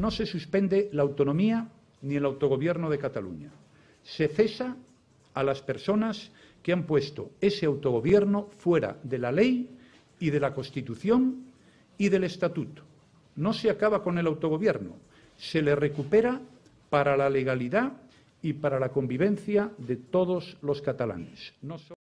No se suspende la autonomía ni el autogobierno de Cataluña. Se cesa a las personas que han puesto ese autogobierno fuera de la ley y de la Constitución y del Estatuto. No se acaba con el autogobierno, se le recupera para la legalidad y para la convivencia de todos los catalanes.